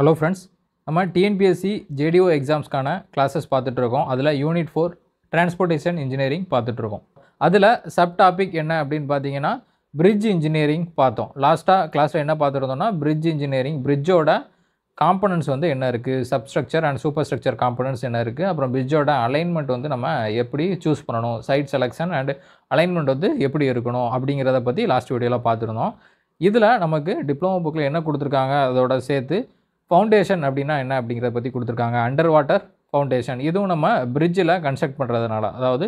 hello friends நம்ம TNPSC JTO எக்ஸாம்ஸ்க்கான classes பார்த்துட்ருக்கோம் அதில் யூனிட் ஃபோர் டிரான்ஸ்போர்ட்டேஷன் இன்ஜினியரிங் பார்த்துட்ருக்கோம் அதில் சப் டாபிக் என்ன அப்படின்னு பார்த்தீங்கன்னா பிரிட்ஜ் இன்ஜினியரிங் பார்த்தோம் லாஸ்ட்டாக கிளாஸில் என்ன பார்த்துருந்தோம்னா பிரிட்ஜ் இன்ஜினியரிங் பிரிட்ஜோட காம்பனன்ஸ் வந்து என்ன இருக்குது substructure and super structure components என்ன இருக்குது அப்புறம் பிரிட்ஜோட அலைன்மெண்ட் வந்து நம்ம எப்படி சூஸ் பண்ணணும் சைட் செலெக்ஷன் அண்ட் அலைன்மெண்ட் வந்து எப்படி இருக்கணும் அப்படிங்கிறத பற்றி லாஸ்ட் வீடியோவில் பார்த்துருந்தோம் இதில் நமக்கு டிப்ளமோ புக்கில் என்ன கொடுத்துருக்காங்க அதோட சேர்த்து ஃபவுண்டேஷன் அப்படின்னா என்ன அப்படிங்கிறத பற்றி கொடுத்துருக்காங்க அண்டர் வாட்டர் ஃபவுண்டேஷன் இதுவும் நம்ம பிரிட்ஜில் கன்ஸ்ட்ரக்ட் பண்ணுறதுனால அதாவது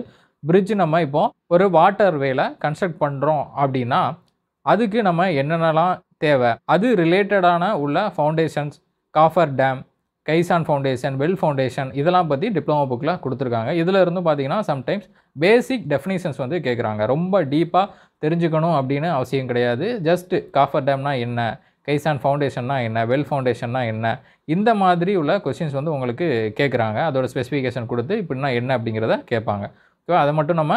பிரிட்ஜ் நம்ம இப்போது ஒரு வாட்டர் வேல கன்ஸ்ட்ரக்ட் பண்ணுறோம் அப்படின்னா அதுக்கு நம்ம என்னென்னலாம் தேவை அது ரிலேட்டடான உள்ள foundations coffer dam caisson foundation well foundation இதெல்லாம் பற்றி டிப்ளமோ புக்கில் கொடுத்துருக்காங்க இதில் இருந்து பார்த்தீங்கன்னா சம்டைம்ஸ் பேசிக் டெஃபினேஷன்ஸ் வந்து கேட்குறாங்க ரொம்ப டீப்பாக தெரிஞ்சுக்கணும் அப்படின்னு அவசியம் கிடையாது ஜஸ்ட்டு காஃபர் டேம்னா என்ன கைசான் ஃபவுண்டேஷன்னா என்ன வெல் ஃபவுண்டேஷன்னா என்ன இந்த மாதிரி உள்ள கொஷின்ஸ் வந்து உங்களுக்கு கேட்குறாங்க அதோட ஸ்பெசிஃபிகேஷன் கொடுத்து இப்படின்னா என்ன அப்படிங்கிறத கேட்பாங்க ஓகேவா அதை மட்டும் நம்ம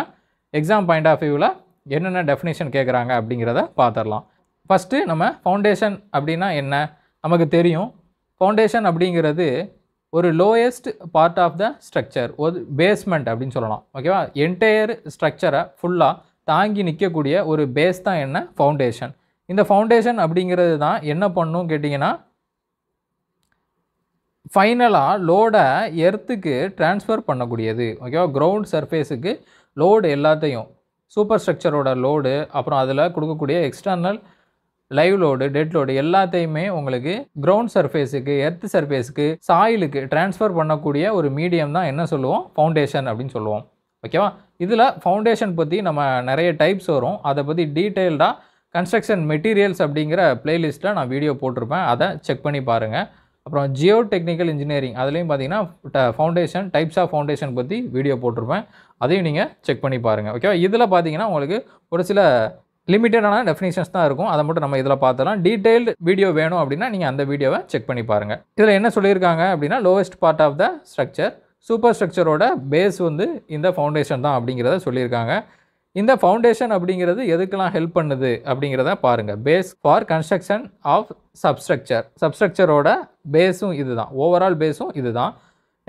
எக்ஸாம் பாயிண்ட் ஆஃப் வியூவில் என்னென்ன டெஃபினேஷன் கேட்குறாங்க அப்படிங்கிறத பார்த்துடலாம் ஃபஸ்ட்டு நம்ம ஃபவுண்டேஷன் அப்படின்னா என்ன நமக்கு தெரியும் ஃபவுண்டேஷன் அப்படிங்கிறது ஒரு lowest part of the structure ஒரு பேஸ்மெண்ட் அப்படின்னு சொல்லலாம் ஓகேவா என்டையர் ஸ்ட்ரக்சரை ஃபுல்லாக தாங்கி நிற்கக்கூடிய ஒரு பேஸ் தான் என்ன ஃபவுண்டேஷன் இந்த ஃபவுண்டேஷன் அப்படிங்கிறது தான் என்ன பண்ணும் கேட்டிங்கன்னா ஃபைனலாக லோடை எர்த்துக்கு டிரான்ஸ்ஃபர் பண்ணக்கூடியது ஓகேவா க்ரௌண்ட் சர்ஃபேஸுக்கு லோடு எல்லாத்தையும் சூப்பர் ஸ்ட்ரக்சரோட லோடு அப்புறம் அதில் கொடுக்கக்கூடிய external live load dead load எல்லாத்தையுமே உங்களுக்கு க்ரௌண்ட் சர்ஃபேஸுக்கு எர்த் சர்ஃபேஸுக்கு சாயிலுக்கு டிரான்ஸ்ஃபர் பண்ணக்கூடிய ஒரு மீடியம் தான் என்ன சொல்லுவோம் ஃபவுண்டேஷன் அப்படின்னு சொல்லுவோம் ஓகேவா இதில் ஃபவுண்டேஷன் பற்றி நம்ம நிறைய டைப்ஸ் வரும் அதை பற்றி டீட்டெயில்டாக கன்ஸ்ட்ரக்ஷன் மெட்டீரியல்ஸ் அப்படிங்கிற பிளேலிஸ்ட்டில் நான் வீடியோ போட்டிருப்பேன் அதை செக் பண்ணி பாருங்கள் அப்புறம் ஜியோ டெக்னிக்கல் இன்ஜினியரிங் அதுலேயும் பார்த்தீங்கன்னா ஃபவுண்டேஷன் டைப்ஸ் ஆஃப் ஃபவுண்டேஷன் பற்றி வீடியோ போட்டிருப்பேன் அதையும் நீங்கள் செக் பண்ணி பாருங்கள் ஓகேவா இதில் பார்த்தீங்கன்னா உங்களுக்கு ஒரு சில லிமிட்டடான டெஃபினேஷன்ஸ் தான் இருக்கும் அதை மட்டும் நம்ம இதில் பார்த்துலாம் டீட்டெயில்டு வீடியோ வேணும் அப்படின்னா நீங்கள் அந்த வீடியோவை செக் பண்ணி பாருங்கள் இதில் என்ன சொல்லியிருக்காங்க அப்படின்னா lowest part of the structure super ஸ்ட்ரக்சரோட பேஸ் வந்து இந்த ஃபவுண்டேஷன் தான் அப்படிங்கிறத சொல்லியிருக்காங்க இந்த ஃபவுண்டேஷன் அப்படிங்கிறது எதுக்கெல்லாம் ஹெல்ப் பண்ணுது அப்படிங்கிறத பாருங்கள் base for construction of substructure சப்ஸ்ட்ரக்சரோட பேஸும் இதுதான் ஓவரால் பேஸும் இதுதான்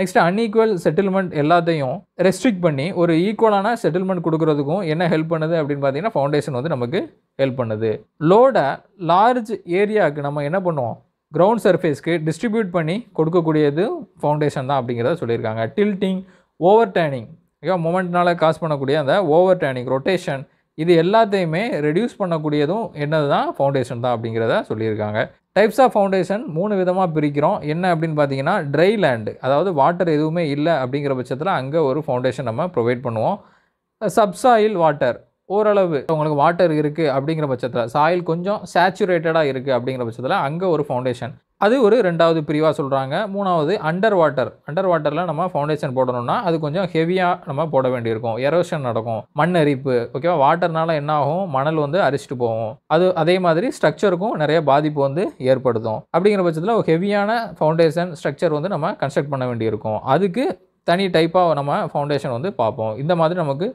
நெக்ஸ்ட் அன்ஈக்குவல் செட்டில்மெண்ட் எல்லாத்தையும் ரெஸ்ட்ரிக்ட் பண்ணி ஒரு ஈக்குவலான செட்டில்மெண்ட் கொடுக்குறதுக்கும் என்ன ஹெல்ப் பண்ணுது அப்படின்னு பார்த்தீங்கன்னா ஃபவுண்டேஷன் வந்து நமக்கு ஹெல்ப் பண்ணுது லோடை லார்ஜ் ஏரியாவுக்கு நம்ம என்ன பண்ணுவோம் கிரவுண்ட் சர்ஃபேஸ்க்கு டிஸ்ட்ரிபியூட் பண்ணி கொடுக்கக்கூடியது ஃபவுண்டேஷன் தான் அப்படிங்கிறத சொல்லியிருக்காங்க டில்ட்டிங் ஓவர் டேர்னிங் ஓகேவா மொமெண்ட்னால் காசு பண்ணக்கூடிய அந்த ஓவர் டேர்னிங் ரொட்டேஷன் இது எல்லாத்தையுமே ரெடியூஸ் பண்ணக்கூடியதும் என்னது தான் ஃபவுண்டேஷன் தான் அப்படிங்கிறத சொல்லியிருக்காங்க டைப்ஸ் ஆஃப் ஃபவுண்டேஷன் மூணு விதமாக பிரிக்கிறோம் என்ன அப்படின்னு பார்த்தீங்கன்னா ட்ரை லேண்டு அதாவது வாட்டர் எதுவுமே இல்லை அப்படிங்கிற பட்சத்தில் அங்கே ஒரு ஃபவுண்டேஷன் நம்ம ப்ரொவைட் பண்ணுவோம் சப்சாயில் வாட்டர் ஓரளவு உங்களுக்கு வாட்டர் இருக்குது அப்படிங்கிற பட்சத்தில் சாயில் கொஞ்சம் சேச்சுரேட்டடாக இருக்குது அப்படிங்கிற பட்சத்தில் அங்கே ஒரு ஃபவுண்டேஷன் அது ஒரு ரெண்டாவது பிரிவாக சொல்கிறாங்க மூணாவது அண்டர் வாட்டர் அண்டர் வாட்டரில் நம்ம ஃபவுண்டேஷன் போடணும்னா அது கொஞ்சம் ஹெவியாக நம்ம போட வேண்டியிருக்கும் எரோஷன் நடக்கும் மண் அரிப்பு ஓகேவா வாட்டர்னால என்ன ஆகும் மணல் வந்து அரிச்சிட்டு போகும் அது அதே மாதிரி ஸ்ட்ரக்சருக்கும் நிறைய பாதிப்பு வந்து ஏற்படுத்தும் அப்படிங்கிற பட்சத்தில் ஒரு ஹெவியான ஃபவுண்டேஷன் ஸ்ட்ரக்சர் வந்து நம்ம கன்ஸ்ட்ரக்ட் பண்ண வேண்டியிருக்கும் அதுக்கு தனி டைப்பாக நம்ம ஃபவுண்டேஷன் வந்து பார்ப்போம் இந்த மாதிரி நமக்கு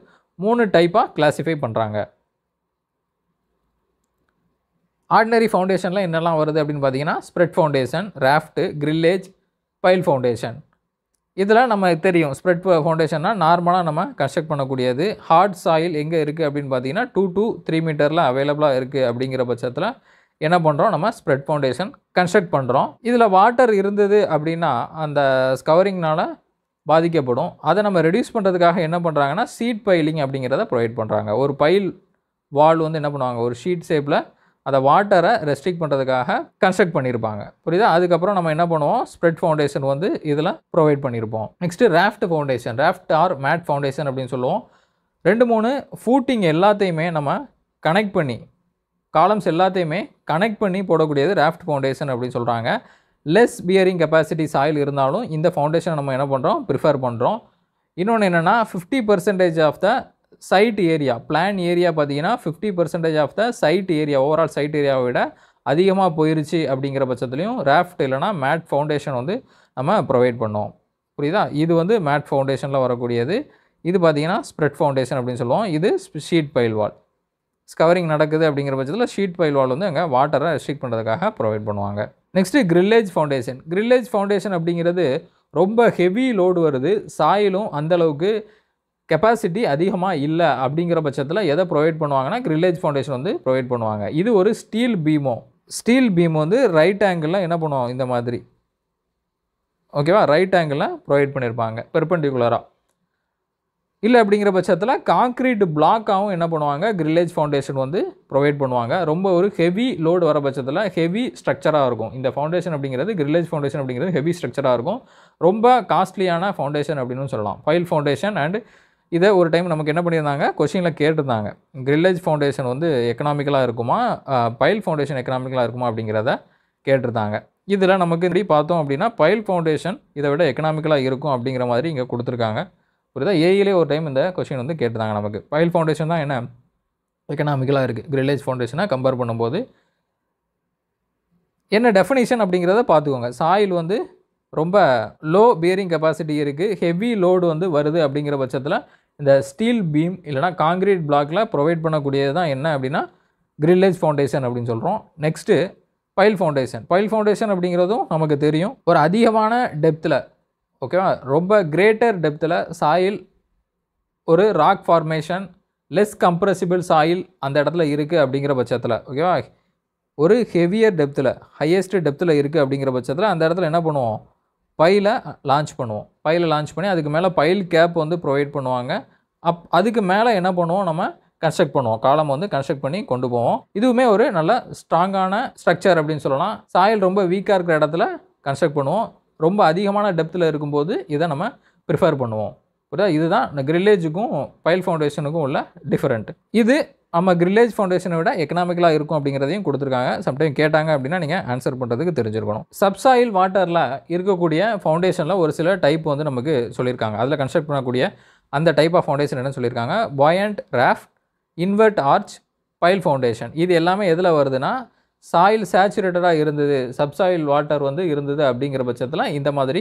மூணு டைப்பாக கிளாஸிஃபை பண்ணுறாங்க ஆர்டினரி ஃபவுண்டேஷனில் என்னெல்லாம் வருது அப்படின்னு பார்த்தீங்கன்னா spread foundation raft grillage pile foundation இதில் நம்ம தெரியும் ஸ்ப்ரெட் ஃபவுண்டேஷன்னா நார்மலாக நம்ம கன்ஸ்ட்ரக்ட் பண்ணக்கூடியது ஹார்ட் சாயில் எங்கே இருக்குது அப்படின்னு பார்த்தீங்கன்னா டூ டூ த்ரீ மீட்டரில் அவைலபிளாக இருக்குது அப்படிங்கிற பட்சத்தில் என்ன பண்ணுறோம் நம்ம ஸ்ப்ரெட் ஃபவுண்டேஷன் கன்ஸ்ட்ரக்ட் பண்ணுறோம் இதில் வாட்டர் இருந்தது அப்படின்னா அந்த ஸ்கவரிங்னால் பாதிக்கப்படும் அதை நம்ம ரெடியூஸ் பண்ணுறதுக்காக என்ன பண்ணுறாங்கன்னா சீட் பைலிங் அப்படிங்கிறத ப்ரொவைட் பண்ணுறாங்க ஒரு பைல் வால் வந்து என்ன பண்ணுவாங்க ஒரு ஷீட் ஷேப்பில் அதை வாட்டரை ரெஸ்ட்ரிக்ட் பண்ணுறதுக்காக கன்ஸ்ட்ரக்ட் பண்ணியிருப்பாங்க புரியுதா அதுக்கப்புறம் நம்ம என்ன பண்ணுவோம் ஸ்ப்ரெட் ஃபவுண்டேஷன் வந்து இதில் ப்ரொவைட் பண்ணியிருப்போம் next raft foundation raft or mat foundation அப்படின்னு சொல்லுவோம் ரெண்டு மூணு ஃபூட்டிங் எல்லாத்தையுமே நம்ம கனெக்ட் பண்ணி காலம்ஸ் எல்லாத்தையுமே கனெக்ட் பண்ணி போடக்கூடியது ராஃப்ட் ஃபவுண்டேஷன் அப்படின்னு சொல்கிறாங்க லெஸ் பியரிங் கெப்பாசிட்டி சாயில் இருந்தாலும் இந்த ஃபவுண்டேஷனை நம்ம என்ன பண்ணுறோம் ப்ரிஃபர் பண்ணுறோம் இன்னொன்று என்னென்னா fifty percentage of the site area plan area பார்த்தீங்கன்னா fifty percentage of the site area overall site ஏரியாவை விட அதிகமாக போயிருச்சு அப்படிங்கிற பட்சத்துலையும் ரேஃப்ட் இல்லைனா மேட் ஃபவுண்டேஷன் வந்து நம்ம ப்ரொவைட் பண்ணோம் புரியுதா இது வந்து மேட் ஃபவுண்டேஷனில் வரக்கூடியது இது பார்த்திங்கன்னா ஸ்ப்ரெட் ஃபவுண்டேஷன் அப்படின்னு சொல்லுவோம் இது ஷீட் பைல் வால் ஸ்கவரிங் நடக்குது அப்படிங்கிற பட்சத்தில் ஷீட் பைல் வால் வந்து அங்கே வாட்டரை ரெஸ்ட்ரிக் பண்ணுறதுக்காக ப்ரொவைட் பண்ணுவாங்க next grillage foundation grillage foundation அப்படிங்கிறது ரொம்ப ஹெவி லோடு வருது சாயிலும் அந்தளவுக்கு கெப்பாசிட்டி அதிகமாக இல்லை அப்படிங்கிற பட்சத்தில் எதை ப்ரொவைட் பண்ணுவாங்கன்னா கிரில்லேஜ் ஃபவுண்டேஷன் வந்து ப்ரொவைட் பண்ணுவாங்க இது ஒரு ஸ்டீல் பீமோ ஸ்டீல் பீம் வந்து ரைட் ஆங்கிளில் என்ன பண்ணுவோம் இந்த மாதிரி ஓகேவா ரைட் ஆங்கிளில் ப்ரொவைட் பண்ணியிருப்பாங்க பெர்பெண்டிகுலராக இல்லை அப்படிங்கிற பட்சத்தில் காங்க்ரீட் பிளாக்காகவும் என்ன பண்ணுவாங்க கிரில்லேஜ் ஃபவுண்டேஷன் வந்து ப்ரொவைட் பண்ணுவாங்க ரொம்ப ஒரு ஹெவி லோடு வர பட்சத்தில் ஹெவி ஸ்ட்ரக்சராக இருக்கும் இந்த ஃபவுண்டேஷன் அப்படிங்கிறது கிரில்லேஜ் ஃபவுண்டேஷன் அப்படிங்கிறது ஹெவி ஸ்ட்ரக்சராக இருக்கும் ரொம்ப காஸ்ட்லியான ஃபவுண்டேஷன் அப்படின்னு சொல்லலாம் ஃபைல் ஃபவுண்டேஷன் அண்ட் இதை ஒரு டைம் நமக்கு என்ன பண்ணியிருந்தாங்க கொஷினில் கேட்டிருந்தாங்க கிரில்லேஜ் ஃபவுண்டேஷன் வந்து எக்கனாமிக்கலாக இருக்குமா பைல் ஃபவுண்டேஷன் எக்கனாமிக்கலாக இருக்குமா அப்படிங்கிறத கேட்டிருந்தாங்க இதில் நமக்கு இப்படி பார்த்தோம் அப்படின்னா பைல் ஃபவுண்டேஷன் இதை விட எக்கனாமிக்கலாக இருக்கும் அப்படிங்கிற மாதிரி இங்கே கொடுத்துருக்காங்க புரியுதா ஏஇலே ஒரு டைம் இந்த கொஷின் வந்து கேட்டிருந்தாங்க நமக்கு பைல் ஃபவுண்டேஷன் தான் என்ன எக்கனாமிக்கலாக இருக்குது கிரில்லேஜ் ஃபவுண்டேஷனாக கம்பேர் பண்ணும்போது என்ன டெஃபினேஷன் அப்படிங்கிறத பார்த்துக்கோங்க சாயில் வந்து ரொம்ப லோ பியரிங் கெப்பாசிட்டி இருக்குது ஹெவி லோடு வந்து வருது அப்படிங்கிற பட்சத்தில் இந்த ஸ்டீல் பீம் இல்லைனா காங்கிரீட் பிளாக்கில் ப்ரொவைட் பண்ணக்கூடியது தான் என்ன அப்படின்னா கிரில்லேஜ் ஃபவுண்டேஷன் அப்படின்னு சொல்கிறோம் next pile foundation pile foundation அப்படிங்கிறதும் நமக்கு தெரியும் ஒரு அதிகமான டெப்த்தில் ஓகேவா ரொம்ப கிரேட்டர் டெப்த்தில் சாயில் ஒரு rock formation less compressible soil அந்த இடத்துல இருக்குது அப்படிங்கிற பட்சத்தில் ஓகேவா ஒரு ஹெவியர் டெப்த்தில் ஹையஸ்ட் டெப்த்தில் இருக்குது அப்படிங்கிற பட்சத்தில் அந்த இடத்துல என்ன பண்ணுவோம் பையில் லான்ச் பண்ணுவோம் பையில் லான்ச் பண்ணி அதுக்கு மேலே பைல் கேப் வந்து ப்ரொவைட் பண்ணுவாங்க அப் அதுக்கு மேலே என்ன பண்ணுவோம் நம்ம கன்ஸ்ட்ரக்ட் பண்ணுவோம் காலம் வந்து கன்ஸ்ட்ரக்ட் பண்ணி கொண்டு போவோம் இதுவுமே ஒரு நல்ல ஸ்ட்ராங்கான ஸ்ட்ரக்சர் அப்படின்னு சொல்லலாம் சாயில் ரொம்ப வீக்காக இருக்கிற இடத்துல கன்ஸ்ட்ரக்ட் பண்ணுவோம் ரொம்ப அதிகமான டெப்த்தில் இருக்கும்போது இதை நம்ம ப்ரிஃபர் பண்ணுவோம் புரியுதா இதுதான் இந்த கிரில்லேஜுக்கும் பைல் ஃபவுண்டேஷனுக்கும் உள்ள டிஃப்ரெண்ட் இது ஆமாம் கிரில்லேஜ் ஃபவுண்டேஷனை விட எக்கனாமிக்கலாக இருக்கும் அப்படிங்கிறதையும் கொடுத்துருக்காங்க சம்டைம் கேட்டாங்க அப்படின்னா நீங்கள் ஆன்சர் பண்ணுறதுக்கு தெரிஞ்சிருக்கணும் சப்சாயில் வாட்டரில் இருக்கக்கூடிய ஃபவுண்டேஷனில் ஒரு சில டைப் வந்து நமக்கு சொல்லியிருக்காங்க அதில் கன்ஸ்ட்ரக்ட் பண்ணக்கூடிய அந்த டைப் ஆஃப் ஃபவுண்டேஷன் என்னன்னு சொல்லியிருக்காங்க buoyant raft invert arch pile foundation இது எல்லாமே எதில் வருதுன்னா சாயில் சேச்சுரேட்டடாக இருந்தது சப்சாயில் வாட்டர் வந்து இருந்தது அப்படிங்கிற பட்சத்தில் இந்த மாதிரி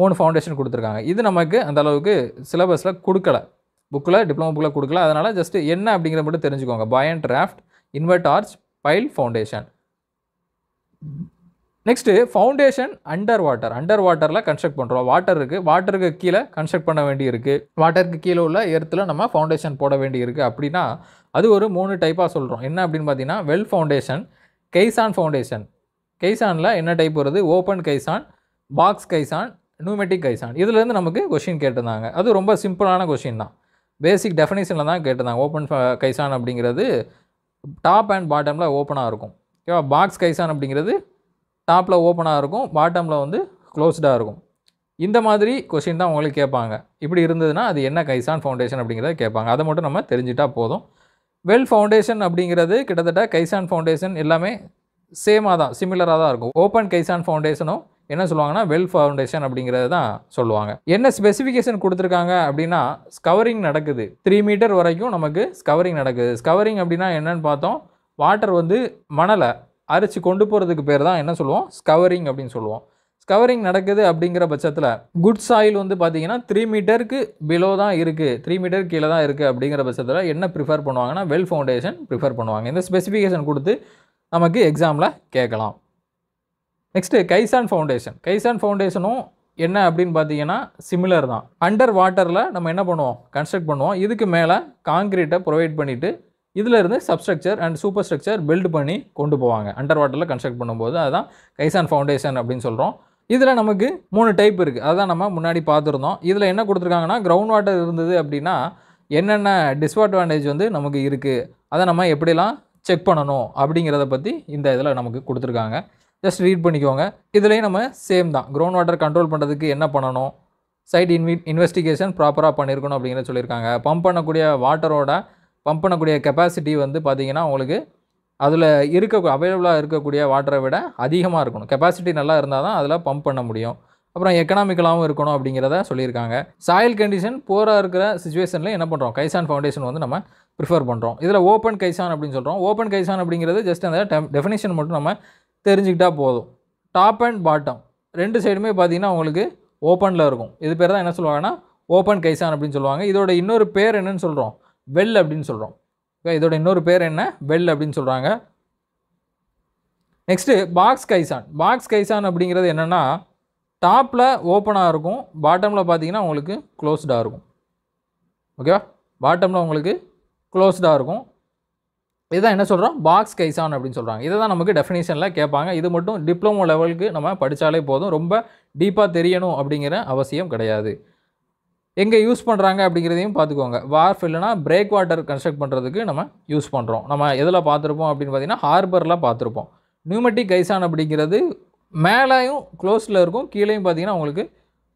மூணு ஃபவுண்டேஷன் கொடுத்துருக்காங்க இது நமக்கு அந்தளவுக்கு சிலபஸில் கொடுக்கலை புக்கில் டிப்ளமோ புக்கில் கொடுக்கல அதனால் ஜஸ்ட் என்ன அப்படிங்கிற மட்டும் தெரிஞ்சுக்கோங்க buoyant raft invert arch pile foundation next foundation under water under வாட்டரில் கன்ஸ்ட்ரக்ட் பண்ணுறோம் வாட்டர் இருக்குது வாட்டருக்கு கீழே கன்ஸ்ட்ரக்ட் பண்ண வேண்டி இருக்குது வாட்டருக்கு கீழே உள்ள இடத்துல நம்ம ஃபவுண்டேஷன் போட வேண்டி இருக்குது அப்படின்னா அது ஒரு மூணு டைப்பாக சொல்கிறோம் என்ன அப்படின்னு பார்த்தீங்கன்னா வெல் ஃபவுண்டேஷன் கைசான் ஃபவுண்டேஷன் கைசானில் என்ன டைப் வருது open caisson box caisson pneumatic caisson இதுலேருந்து நமக்கு கொஷின் கேட்டிருந்தாங்க அது ரொம்ப சிம்பிளான கொஷின் தான் பேசிக் டெஃபினேஷனில் தான் கேட்டிருந்தாங்க ஓப்பன் கைசான் அப்படிங்கிறது டாப் அண்ட் பாட்டமில் ஓப்பனாக இருக்கும் ஓகேவா பாக்ஸ் கைசான் அப்படிங்கிறது டாப்பில் ஓப்பனாக இருக்கும் பாட்டமில் வந்து க்ளோஸ்டாக இருக்கும் இந்த மாதிரி கொஷின் தான் உங்களுக்கு கேட்பாங்க இப்படி இருந்ததுன்னா அது என்ன கைசான் ஃபவுண்டேஷன் அப்படிங்கிறத கேட்பாங்க அதை மட்டும் நம்ம தெரிஞ்சுட்டா போதும் வெல் ஃபவுண்டேஷன் அப்படிங்கிறது கிட்டத்தட்ட கைசான் ஃபவுண்டேஷன் எல்லாமே சேமாக தான் சிமிலராக தான் இருக்கும் ஓப்பன் கைசான் ஃபவுண்டேஷனும் என்ன சொல்லுவாங்கன்னா வெல் ஃபவுண்டேஷன் அப்படிங்கிறது தான் சொல்லுவாங்க என்ன ஸ்பெசிஃபிகேஷன் கொடுத்துருக்காங்க அப்படின்னா ஸ்கவரிங் நடக்குது த்ரீ மீட்டர் வரைக்கும் நமக்கு ஸ்கவரிங் நடக்குது ஸ்கவரிங் அப்படின்னா என்னென்னு பார்த்தோம் வாட்டர் வந்து மணலை அரிச்சு கொண்டு போகிறதுக்கு பேர் தான் என்ன சொல்லுவோம் ஸ்கவரிங் அப்படின்னு சொல்லுவோம் ஸ்கவரிங் நடக்குது அப்படிங்கிற பட்சத்தில் குட் சாயில் வந்து பார்த்தீங்கன்னா த்ரீ மீட்டருக்கு பிலோ தான் இருக்குது த்ரீ மீட்டர் கீழே தான் இருக்குது அப்படிங்கிற பட்சத்தில் என்ன ப்ரிஃபர் பண்ணுவாங்கன்னா வெல் ஃபவுண்டேஷன் ப்ரிஃபர் பண்ணுவாங்க இந்த ஸ்பெசிஃபிகேஷன் கொடுத்து நமக்கு எக்ஸாமில் கேட்கலாம் நெக்ஸ்ட்டு கைசான் ஃபவுண்டேஷன் கைசான் ஃபவுண்டேஷனும் என்ன அப்படின்னு பார்த்தீங்கன்னா சிமிலர் தான் அண்டர் வாட்டரில் நம்ம என்ன பண்ணுவோம் கன்ஸ்ட்ரக்ட் பண்ணுவோம் இதுக்கு மேலே காங்கிரீட்டை ப்ரொவைட் பண்ணிவிட்டு இதிலிருந்து substructure and super structure build பண்ணி கொண்டு போவாங்க அண்டர் வாட்டரில் கன்ஸ்ட்ரக்ட் பண்ணும்போது அதுதான் கைசான் ஃபவுண்டேஷன் அப்படின்னு சொல்கிறோம் இதில் நமக்கு மூணு டைப் இருக்குது அதுதான் நம்ம முன்னாடி பார்த்துருந்தோம் இதில் என்ன கொடுத்துருக்காங்கன்னா கிரவுண்ட் வாட்டர் இருந்தது அப்படின்னா என்னென்ன டிஸ்அட்வான்டேஜ் வந்து நமக்கு இருக்குது அதை நம்ம எப்படிலாம் செக் பண்ணணும் அப்படிங்கிறத பற்றி இந்த இதில் நமக்கு கொடுத்துருக்காங்க ஜஸ்ட் ரீட் பண்ணிக்கோங்க இதுலேயும் நம்ம சேம் தான் க்ரௌண்ட் வாட்டர் கண்ட்ரோல் பண்ணுறதுக்கு என்ன பண்ணணும் சைட் இன்வி இன்வெஸ்டிகேஷன் ப்ராப்பராக பண்ணியிருக்கணும் அப்படிங்கிற சொல்லியிருக்காங்க பம்ப் பண்ணக்கூடிய வாட்டரோட பம்ப் பண்ணக்கூடிய கெப்பாசிட்டி வந்து பார்த்திங்கன்னா உங்களுக்கு அதில் இருக்க அவைலபிளாக இருக்கக்கூடிய வாட்டரை விட அதிகமாக இருக்கணும் கெப்பாசிட்டி நல்லா இருந்தால் தான் அதில் பம்ப் பண்ண முடியும் அப்புறம் எக்கனாமிக்கலாகவும் இருக்கணும் அப்படிங்கிறத சொல்லியிருக்காங்க சாயில் கண்டிஷன் போராக இருக்கிற சுச்சுவேஷனில் என்ன பண்ணுறோம் கைசான் ஃபவுண்டேஷன் வந்து நம்ம ப்ரிஃபர் பண்ணுறோம் இதில் ஓப்பன் கைசான் அப்படின்னு சொல்கிறோம் ஓப்பன் கைசான் அப்படிங்கிறது ஜஸ்ட் அந்த டெஃபினேஷன் மட்டும் நம்ம தெரிஞ்சுக்கிட்டால் போதும் டாப் அண்ட் பாட்டம் ரெண்டு சைடுமே பார்த்திங்கன்னா உங்களுக்கு ஓப்பனில் இருக்கும் இது பேர் தான் என்ன சொல்லுவாங்கன்னா ஓப்பன் கைசான் அப்படின்னு சொல்லுவாங்க இதோட இன்னொரு பேர் என்னன்னு சொல்கிறோம் வெல் அப்படின்னு சொல்கிறோம் ஓகே இதோட இன்னொரு பேர் என்ன வெல் அப்படின்னு சொல்கிறாங்க next box caisson box caisson அப்படிங்கிறது என்னென்னா டாப்பில் ஓப்பனாக இருக்கும் பாட்டமில் பார்த்தீங்கன்னா உங்களுக்கு க்ளோஸ்டாக இருக்கும் ஓகேவா பாட்டமில் உங்களுக்கு க்ளோஸ்டாக இருக்கும் இதுதான் என்ன சொல்கிறோம் பாக்ஸ் கைசான் அப்படின்னு சொல்கிறாங்க இதை தான் நமக்கு டெஃபினேஷனில் கேட்பாங்க இது மட்டும் டிப்ளமோ லெவலுக்கு நம்ம படித்தாலே போதும் ரொம்ப டீப்பாக தெரியணும் அப்படிங்கிற அவசியம் கிடையாது எங்கே யூஸ் பண்ணுறாங்க அப்படிங்கிறதையும் பார்த்துக்கோங்க வார்ஃப் இல்லைனா பிரேக் வாட்டர் கன்ஸ்ட்ரக்ட் பண்ணுறதுக்கு நம்ம யூஸ் பண்ணுறோம் நம்ம எதில் பார்த்துருப்போம் அப்படின்னு பார்த்தீங்கன்னா ஹார்பரில் பார்த்துருப்போம் நியூமெட்டிக் கைசான் அப்படிங்கிறது மேலேயும் க்ளோஸில் இருக்கும் கீழேயும் பார்த்தீங்கன்னா உங்களுக்கு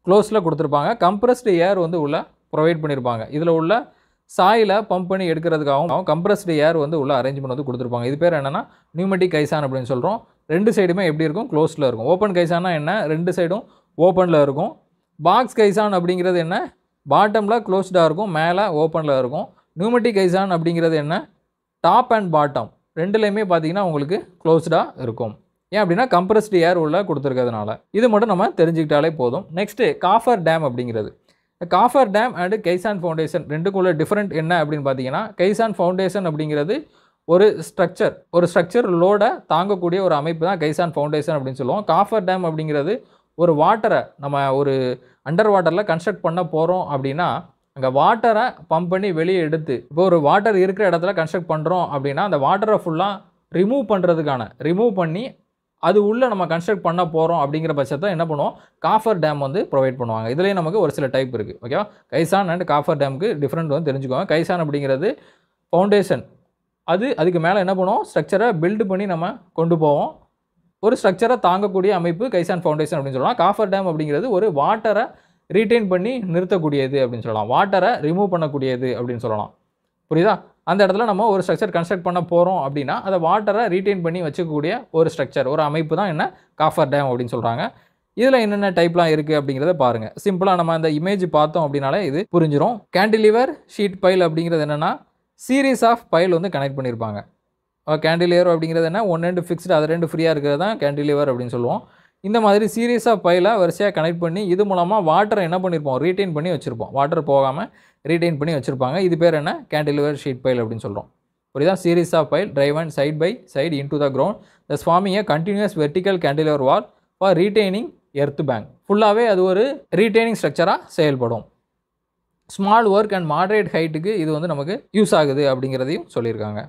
க்ளோஸில் கொடுத்துருப்பாங்க கம்ப்ரஸ்டு ஏர் வந்து உள்ளே ப்ரொவைட் பண்ணியிருப்பாங்க இதில் உள்ள சாயில் பம்ப் பண்ணி எடுக்கிறதுக்காகவும் கம்ப்ரஸ்டு ஏர் வந்து உள்ள அரேஞ்ச்மெண்ட் வந்து கொடுத்துருப்பாங்க இது பேர் என்னென்னா நியூமெட்டிக் கைசான் அப்படின்னு சொல்கிறோம் ரெண்டு சைடுமே எப்படி இருக்கும் க்ளோஸில் இருக்கும் ஓப்பன் கைசானா என்ன ரெண்டு சைடும் ஓப்பனில் இருக்கும் பாக்ஸ் கைசான் அப்படிங்கிறது என்ன பாட்டமில் க்ளோஸ்டாக இருக்கும் மேலே ஓப்பனில் இருக்கும் நியூமெட்டிக் கைசான் அப்படிங்கிறது என்ன டாப் அண்ட் பாட்டம் ரெண்டுலேயுமே பார்த்தீங்கன்னா உங்களுக்கு க்ளோஸ்டாக இருக்கும் ஏன் அப்படின்னா கம்ப்ரஸ்டு ஏர் உள்ள கொடுத்துருக்கிறதுனால இது மட்டும் நம்ம தெரிஞ்சுக்கிட்டாலே போதும் நெக்ஸ்ட்டு காஃபர் டேம் அப்படிங்கிறது coffer dam and caisson foundation ரெண்டுக்குள்ள டிஃப்ரெண்ட் என்ன அப்படின்னு பார்த்தீங்கன்னா கைசான் ஃபவுண்டேஷன் அப்படிங்கிறது ஒரு ஸ்ட்ரக்சர் ஒரு ஸ்ட்ரக்சர் லோடை தாங்கக்கூடிய ஒரு அமைப்பு தான் கைசான் ஃபவுண்டேஷன் அப்படின்னு சொல்லுவோம் காஃபர் டேம் அப்படிங்கிறது ஒரு வாட்டரை நம்ம ஒரு அண்டர் வாட்டரில் கன்ஸ்ட்ரக்ட் பண்ண போகிறோம் அப்படின்னா அங்கே வாட்டரை பம்ப் பண்ணி வெளியே எடுத்து இப்போ ஒரு வாட்டர் இருக்கிற இடத்துல கன்ஸ்ட்ரக்ட் பண்ணுறோம் அப்படின்னா அந்த வாட்டரை ஃபுல்லாக ரிமூவ் பண்ணுறதுக்கான ரிமூவ் பண்ணி அது உள்ளே நம்ம கன்ஸ்ட்ரக்ட் பண்ண போகிறோம் அப்படிங்கிற பட்சத்தில் என்ன பண்ணுவோம் காஃபர் டேம் வந்து ப்ரொவைட் பண்ணுவாங்க இதுலேயும் நமக்கு ஒரு சில டைப் இருக்குது ஓகேவா கைசான் அண்ட் காஃபர் டேமுக்கு டிஃப்ரெண்ட் வந்து தெரிஞ்சுக்கோங்க கைசான் அப்படிங்கிறது ஃபவுண்டேஷன் அது அதுக்கு மேலே என்ன பண்ணுவோம் ஸ்ட்ரக்சரை பில்டு பண்ணி நம்ம கொண்டு போவோம் ஒரு ஸ்ட்ரக்சரை தாங்கக்கூடிய அமைப்பு கைசான் ஃபவுண்டேஷன் அப்படின்னு சொல்லலாம் காஃபர் டேம் அப்படிங்கிறது ஒரு வாட்டரை ரீட்டைன் பண்ணி நிறுத்தக்கூடியது அப்படின்னு சொல்லலாம் வாட்டரை ரிமூவ் பண்ணக்கூடியது அப்படின்னு சொல்லலாம் புரியுதா அந்த இடத்துல நம்ம ஒரு ஸ்ட்ரக்சர் கன்ஸ்ட்ரக்ட் பண்ண போகிறோம் அப்படின்னா அதை வாட்டரை ரீட்டைன் பண்ணி வச்சுக்கக்கூடிய ஒரு ஸ்ட்ரக்சர் ஒரு அமைப்பு தான் என்ன காஃபர் டேம் அப்படின்னு சொல்கிறாங்க இதில் என்னென்ன டைப்லாம் இருக்குது அப்படிங்கிறத பாருங்கள் சிம்பிளாக நம்ம அந்த இமேஜ் பார்த்தோம் அப்படின்னாலே இது புரிஞ்சிடும் கேண்டிலிவர் ஷீட் பைல் அப்படிங்கிறது என்னென்னா சீரீஸ் ஆஃப் பைல் வந்து கனெக்ட் பண்ணியிருப்பாங்க கேண்டிலியர் அப்படிங்கிறது என்ன ஒன் ரெண்டு ஃபிக்ஸ்டு அது ரெண்டு ஃப்ரீயாக இருக்கிறது தான் கேண்டிலிவர் அப்படின்னு சொல்லுவோம் இந்த மாதிரி சீரியஸாக பயில வரிசையாக கனெக்ட் பண்ணி இது மூலமாக வாட்டரை என்ன பண்ணியிருப்போம் ரீட்டைன் பண்ணி வச்சுருப்போம் வாட்டர் போகாமல் ரீட்டைன் பண்ணி வச்சுருப்பாங்க இது பேர் என்ன கேண்டிலிவர் ஷீட் பைல் அப்படின்னு சொல்கிறோம் புரியுதா series of pile drive and side by side into the ground the ஸ்வாமிய continuous vertical cantilever wall for retaining earth bank ஃபுல்லாகவே அது ஒரு ரீட்டைனிங் ஸ்ட்ரக்சராக செயல்படும் ஸ்மால் ஒர்க் அண்ட் மாடரேட் ஹைட்டுக்கு இது வந்து நமக்கு யூஸ் ஆகுது அப்படிங்கிறதையும் சொல்லியிருக்காங்க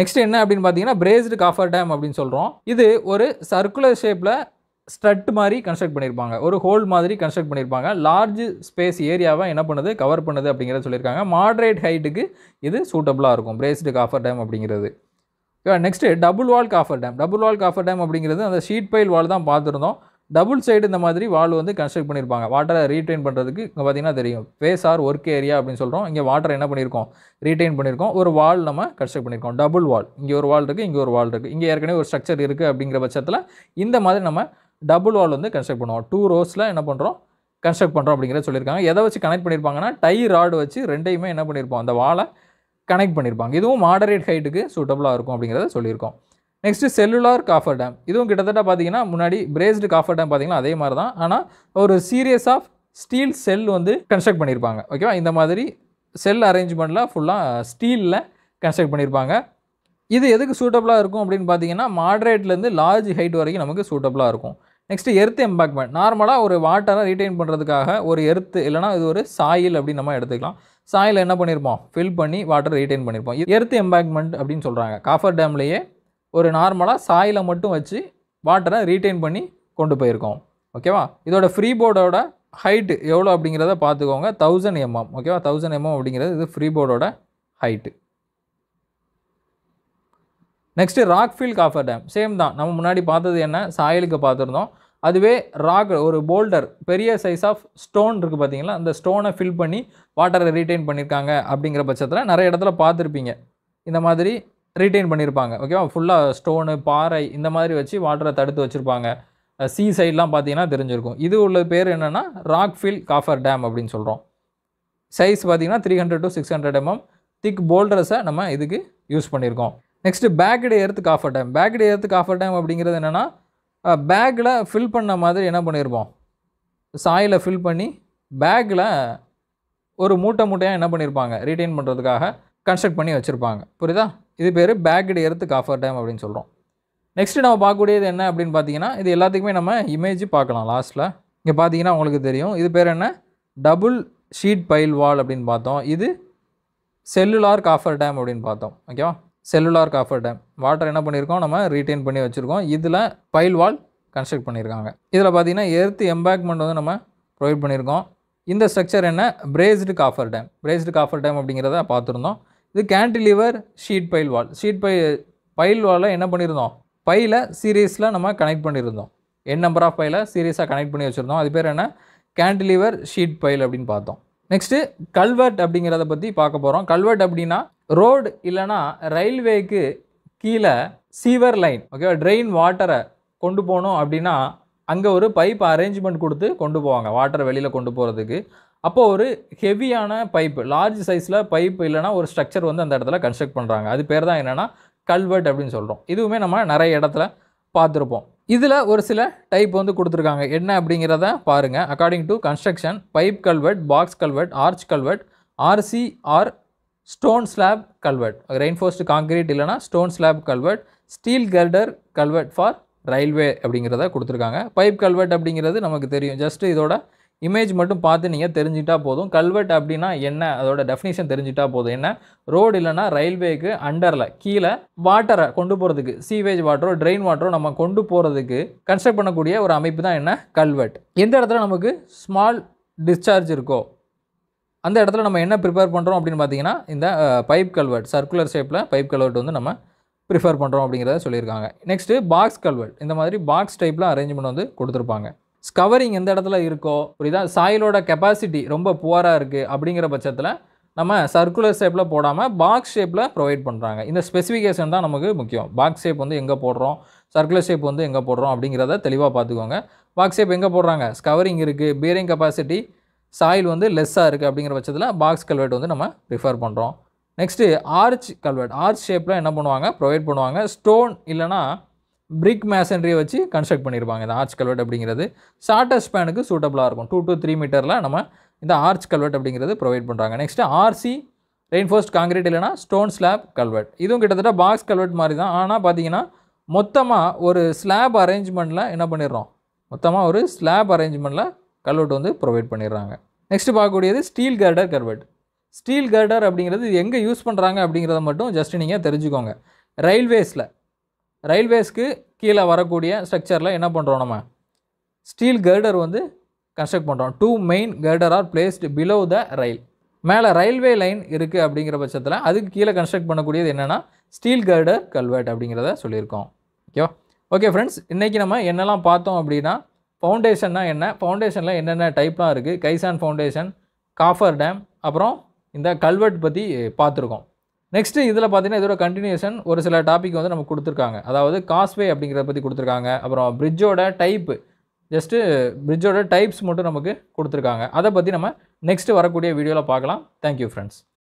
நெக்ஸ்ட் என்ன அப்படின்னு பார்த்தீங்கன்னா பிரேஸ்டு காஃபர் டேம் அப்படின்னு சொல்கிறோம் இது ஒரு சர்க்குலர் ஷேப்பில் ஸ்ட்ரட் மாதிரி கன்ஸ்ட்ரக்ட் பண்ணியிருப்பாங்க ஒரு ஹோல் மாதிரி கன்ஸ்ட்ரக்ட் பண்ணியிருப்பாங்க லார்ஜ் ஸ்பேஸ் ஏரியாவை என்ன பண்ணுது கவர் பண்ணுது அப்படிங்கிறத சொல்லியிருக்காங்க மாட்ரேட் ஹைட்டுக்கு இது சூட்டபுளாக இருக்கும் பிரேஸ்டு காஃபர் டேம் அப்படிங்கிறது next double wall coffer dam double wall coffer dam அப்படிங்கிறது அந்த ஷீட் பைல் வால் தான் பார்த்துருந்தோம் டபுள் சைடு இந்த மாதிரி வால் வந்து கன்ஸ்ட்ரக்ட் பண்ணியிருப்பாங்க வாட்டரை ரீட்டைன் பண்ணுறதுக்கு இங்கே பார்த்தீங்கன்னா தெரியும் ஃபேஸ் ஆர் ஒர்க் ஏரியா அப்படின்னு சொல்கிறோம் இங்கே வாட்டரை என்ன பண்ணியிருக்கோம் ரீட்டைன் பண்ணியிருக்கோம் ஒரு வால் நம்ம கன்ஸ்ட்ரக்ட் பண்ணியிருக்கோம் டபுள் வால் இங்கே ஒரு வால் இருக்குது இங்கே ஒரு வால் இருக்குது இங்கே ஏற்கனவே ஒரு ஸ்ட்ரக்சர் இருக்குது அப்படிங்கிற பட்சத்தில் இந்த மாதிரி நம்ம டபுள் வால் வந்து கன்ஸ்ட்ரக்ட் பண்ணுவோம் டூ ரோஸில் என்ன பண்ணுறோம் கன்ஸ்ட்ரக்ட் பண்ணுறோம் அப்படிங்கிறத சொல்லியிருக்காங்க எதை வச்சு கனெக்ட் பண்ணியிருப்பாங்கன்னா டை ராடு வச்சு ரெண்டையுமே என்ன பண்ணியிருப்போம் அந்த வாலை கனெக்ட் பண்ணியிருப்பாங்க இதுவும் மாடரேட் ஹைட்டுக்கு சூட்டபுளாக இருக்கும் அப்படிங்கிறத சொல்லியிருக்கோம் நெக்ஸ்ட்டு செல்லுலார் காஃபர் டேம் இதுவும் கிட்டத்தட்ட பார்த்தீங்கன்னா முன்னாடி பிரேஸ்டு காஃபர் டேம் பார்த்தீங்கன்னா அதே மாதிரி தான் ஆனால் ஒரு சீரியஸ் ஆஃப் ஸ்டீல் செல் வந்து கன்ஸ்ட்ரக்ட் பண்ணியிருப்பாங்க ஓகேவா இந்த மாதிரி செல் அரேஞ்ச்மெண்ட்டில் ஃபுல்லாக ஸ்டீலில் கன்ஸ்ட்ரக்ட் பண்ணியிருப்பாங்க இது எதுக்கு சூட்டபுளாக இருக்கும் அப்படின்னு பார்த்தீங்கன்னா மாடரேட்லேருந்து லார்ஜ் ஹைட் வரைக்கும் நமக்கு சூட்டபுளாக இருக்கும் நெக்ஸ்ட்டு எர்த்து எம்பாக்மெண்ட் நார்மலாக ஒரு வாட்டரை ரீட்டைன் பண்ணுறதுக்காக ஒரு எர்த்து இல்லைனா இது ஒரு சாயில் அப்படின்னு நம்ம எடுத்துக்கலாம் சாயில் என்ன பண்ணியிருப்போம் ஃபில் பண்ணி வாட்டர் ரீட்டைன் பண்ணியிருப்போம் எர்த்து எம்பாக்மெண்ட் அப்படின்னு சொல்கிறாங்க காஃபர் டேம்லேயே ஒரு நார்மலாக சாயிலை மட்டும் வச்சு வாட்டரை ரீட்டைன் பண்ணி கொண்டு போயிருக்கோம் ஓகேவா இதோட ஃப்ரீ போர்டோட ஹைட்டு எவ்வளோ அப்படிங்கிறத பார்த்துக்கோங்க தௌசண்ட் எம்எம் ஓகேவா தௌசண்ட் எம்எம் அப்படிங்கிறது இது ஃப்ரீ போர்டோட height next rockfill coffer dam same தான் நம்ம முன்னாடி பார்த்தது என்ன சாயலுக்கு பார்த்துருந்தோம் அதுவே ராக் ஒரு போல்டர் பெரிய சைஸ் ஆஃப் ஸ்டோன் இருக்குது பார்த்தீங்களா அந்த ஸ்டோனை ஃபில் பண்ணி வாட்டரை ரீட்டைன் பண்ணியிருக்காங்க அப்படிங்கிற பட்சத்தில் நிறைய இடத்துல பார்த்துருப்பீங்க இந்த மாதிரி ரீட்டைன் பண்ணியிருப்பாங்க ஓகேவா ஃபுல்லாக ஸ்டோனு பாறை இந்த மாதிரி வச்சு வாட்டரை தடுத்து வச்சுருப்பாங்க சி சைட்லாம் பார்த்தீங்கன்னா தெரிஞ்சிருக்கும் இது உள்ள பேர் என்னென்னா ராக் ஃபில் காஃபர் டேம் அப்படின்னு சொல்கிறோம் சைஸ் பார்த்தீங்கன்னா three hundred to six hundred mm thick போல்டர்ஸை நம்ம இதுக்கு யூஸ் பண்ணியிருக்கோம் next packed earth coffer dam packed earth coffer dam அப்படிங்கிறது என்னென்னா பேக்கில் ஃபில் பண்ண மாதிரி என்ன பண்ணியிருப்போம் சாயில் ஃபில் பண்ணி பேக்கில் ஒரு மூட்டை மூட்டையாக என்ன பண்ணியிருப்பாங்க ரீட்டைன் பண்ணுறதுக்காக கன்ஸ்ட்ரக்ட் பண்ணி வச்சுருப்பாங்க புரியுதா இது பேர் பேக்கடு எர்த்து காஃபர் டைம் அப்படின்னு சொல்கிறோம் நெக்ஸ்ட்டு நம்ம பார்க்கக்கூடியது என்ன அப்படின்னு பார்த்தீங்கன்னா இது எல்லாத்துக்குமே நம்ம இமேஜ் பார்க்கலாம் லாஸ்ட்டில் இங்கே பார்த்தீங்கன்னா உங்களுக்கு தெரியும் இது பேர் என்ன டபுள் ஷீட் பைல் வால் அப்படின்னு பார்த்தோம் இது செல்லுலார் காஃபர் டேம் அப்படின்னு பார்த்தோம் ஓகேவா செல்லுலார் காஃபர் டேம் வாட்டர் என்ன பண்ணியிருக்கோம் நம்ம ரீட்டைன் பண்ணி வச்சுருக்கோம் இதில் பைல் வால் கன்ஸ்ட்ரக்ட் பண்ணியிருக்காங்க இதில் பார்த்திங்கன்னா எர்த் எம்பேக்மெண்ட் வந்து நம்ம ப்ரொவைட் பண்ணியிருக்கோம் இந்த ஸ்ட்ரக்சர் என்ன braced coffer dam braced coffer dam அப்படிங்கிறத பார்த்துருந்தோம் இது cantilever sheet pile wall sheet by pile வாலில் என்ன பண்ணியிருந்தோம் பையில் சீரீஸில் நம்ம கனெக்ட் பண்ணியிருந்தோம் என் நம்பர் ஆஃப் பையில் சீரீஸாக கனெக்ட் பண்ணி வச்சுருந்தோம் அது பேர் என்ன கேன்டிலிவர் ஷீட் பைல் அப்படின்னு பார்த்தோம் நெக்ஸ்ட்டு கல்வெட் அப்படிங்கிறத பற்றி பார்க்க போகிறோம் கல்வெட் அப்படின்னா ரோடு இல்லைன்னா ரயில்வேக்கு கீழே சீவர் லைன் ஓகேவா ட்ரெயின் வாட்டரை கொண்டு போகணும் அப்படின்னா அங்கே ஒரு பைப் அரேஞ்ச்மெண்ட் கொடுத்து கொண்டு போவாங்க வாட்டரை வெளியில் கொண்டு போகிறதுக்கு அப்போது ஒரு ஹெவியான பைப்பு லார்ஜ் சைஸில் பைப் இல்லைனா ஒரு ஸ்ட்ரக்சர் வந்து அந்த இடத்துல கன்ஸ்ட்ரக்ட் பண்ணுறாங்க அது பேர் தான் என்னென்னா கல்வெட் அப்படின்னு சொல்கிறோம் இதுவுமே நம்ம நிறைய இடத்துல பார்த்துருப்போம் இதில் ஒரு சில டைப் வந்து கொடுத்துருக்காங்க என்ன அப்படிங்கிறத பாருங்கள் according to construction pipe culvert box culvert arch culvert RCR stone slab culvert reinforced concrete இல்லைனா stone slab culvert steel girder culvert for railway அப்படிங்கிறத கொடுத்துருக்காங்க பைப் கல்வெட் அப்படிங்கிறது நமக்கு தெரியும் ஜஸ்ட்டு இதோட இமேஜ் மட்டும் பார்த்து நீங்கள் தெரிஞ்சிட்டா போதும் கல்வெட் அப்படின்னா என்ன அதோட டெஃபினேஷன் தெரிஞ்சிட்டா போதும் என்ன ரோடு இல்லைன்னா ரயில்வேக்கு அண்டரில் கீழே வாட்டரை கொண்டு போகிறதுக்கு சீவேஜ் வாட்டரோ ட்ரெயின் வாட்டரோ நம்ம கொண்டு போகிறதுக்கு கன்ஸ்ட்ரக்ட் பண்ணக்கூடிய ஒரு அமைப்பு தான் என்ன கல்வெட் எந்த இடத்துல நமக்கு ஸ்மால் டிஸ்சார்ஜ் இருக்கோ அந்த இடத்துல நம்ம என்ன ப்ரிப்பேர் பண்ணுறோம் அப்படின்னு பார்த்தீங்கன்னா இந்த பைப் கல்வெட் சர்க்குலர் ஷேப்பில் பைப் கல்வெட் வந்து நம்ம ப்ரிஃபர் பண்ணுறோம் அப்படிங்கிறத சொல்லியிருக்காங்க நெக்ஸ்ட்டு பாக்ஸ் கல்வெட் இந்த மாதிரி பாக்ஸ் டைப்பில் அரேஞ்ச்மெண்ட் வந்து கொடுத்துருப்பாங்க ஸ்கவரிங் எந்த இடத்துல இருக்கோ புரியுதா சாயிலோட கெப்பாசிட்டி ரொம்ப புவராக இருக்குது அப்படிங்கிற பட்சத்தில் நம்ம சர்க்குலர் ஷேப்பில் போடாமல் பாக்ஸ் ஷேப்பில் ப்ரொவைட் பண்ணுறாங்க இந்த ஸ்பெசிஃபிகேஷன் தான் நமக்கு முக்கியம் பாக்ஸ் ஷேப் வந்து எங்கே போடுறோம் சர்க்குலர் ஷேப் வந்து எங்கே போடுறோம் அப்படிங்கிறத தெளிவாக பார்த்துக்கோங்க பாக்ஸ் ஷேப் எங்கே போடுறாங்க ஸ்கவரிங் இருக்குது பீரிங் கெப்பாசிட்டி சாயில் வந்து லெஸ்ஸாக இருக்குது அப்படிங்கிற பட்சத்தில் பாக்ஸ் கல்வெட் வந்து நம்ம ரிஃபர் பண்ணுறோம் நெக்ஸ்ட்டு ஆர்ச் கல்வெட் ஆர்ச் ஷேப்பில் என்ன பண்ணுவாங்க ப்ரொவைட் பண்ணுவாங்க ஸ்டோன் இல்லைனா பிரிக் மேசன்ரியை வச்சு கன்ஸ்ட்ரக்ட் பண்ணியிருப்பாங்க இந்த ஆர்ச் கல்வெட் அப்படிங்கிறது ஷார்ட்டஸ்ட் ஸ்பேனுக்கு சூட்டபுளாக இருக்கும் டூ டு த்ரீ மீட்டரில் நம்ம இந்த ஆர்ச் கல்வெட் அப்படிங்கிறது ப்ரொவைட் பண்ணுறாங்க நெக்ஸ்ட்டு ஆர்சி ரெயின்ஃபோஸ்ட் காங்கிரீட் இல்லைனா ஸ்டோன் ஸ்லாப் கல்வெட் இதுவும் கிட்டத்தட்ட பாக்ஸ் கல்வெட் மாதிரி தான் ஆனால் பார்த்தீங்கன்னா மொத்தமாக ஒரு ஸ்லாப் அரேஞ்ச்மெண்ட்டில் என்ன பண்ணிடுறோம் மொத்தமாக ஒரு ஸ்லாப் அரேஞ்ச்மெண்ட்டில் கல்வெட்டு வந்து ப்ரொவைட் பண்ணிடுறாங்க நெக்ஸ்ட்டு பார்க்கக்கூடியது steel girder culvert steel girder அப்படிங்கிறது எங்கே யூஸ் பண்ணுறாங்க அப்படிங்கிறத மட்டும் ஜஸ்ட் நீங்கள் தெரிஞ்சுக்கோங்க ரயில்வேஸில் ரயில்வேஸ்க்கு கீழே வரக்கூடிய ஸ்ட்ரக்சரில் என்ன பண்ணுறோம் நம்ம ஸ்டீல் கர்டர் வந்து கன்ஸ்ட்ரக்ட் பண்ணுறோம் two main girder are placed below the rail மேலே ரயில்வே லைன் இருக்குது அப்படிங்கிற பட்சத்தில் அதுக்கு கீழே கன்ஸ்ட்ரக்ட் பண்ணக்கூடியது என்னென்னா ஸ்டீல் கர்டர் கல்வெட் அப்படிங்கிறத சொல்லியிருக்கோம் ஓகேவா ஓகே ஃப்ரெண்ட்ஸ் இன்றைக்கி நம்ம என்னெல்லாம் பார்த்தோம் அப்படின்னா ஃபவுண்டேஷன்னா என்ன ஃபவுண்டேஷனில் என்னென்ன டைப்லாம் இருக்குது கைசான் ஃபவுண்டேஷன் காஃபர் டேம் அப்புறம் இந்த கல்வெட் பற்றி பார்த்துருக்கோம் நெக்ஸ்ட்டு இதில் பார்த்தீங்கன்னா இதோட கண்டினியூஷன் ஒரு சில டாபிக் வந்து நமக்கு கொடுத்துருக்காங்க அதாவது காஸ்வே அப்படிங்கிறத பற்றி கொடுத்துருக்காங்க அப்புறம் பிரிட்ஜோட டைப்பு ஜஸ்ட்டு பிரிட்ஜோட டைப்ஸ் மட்டும் நமக்கு கொடுத்துருக்காங்க அதை பற்றி நம்ம நெக்ஸ்ட்டு வரக்கூடிய வீடியோவில் பார்க்கலாம் தேங்க்யூ ஃப்ரெண்ட்ஸ்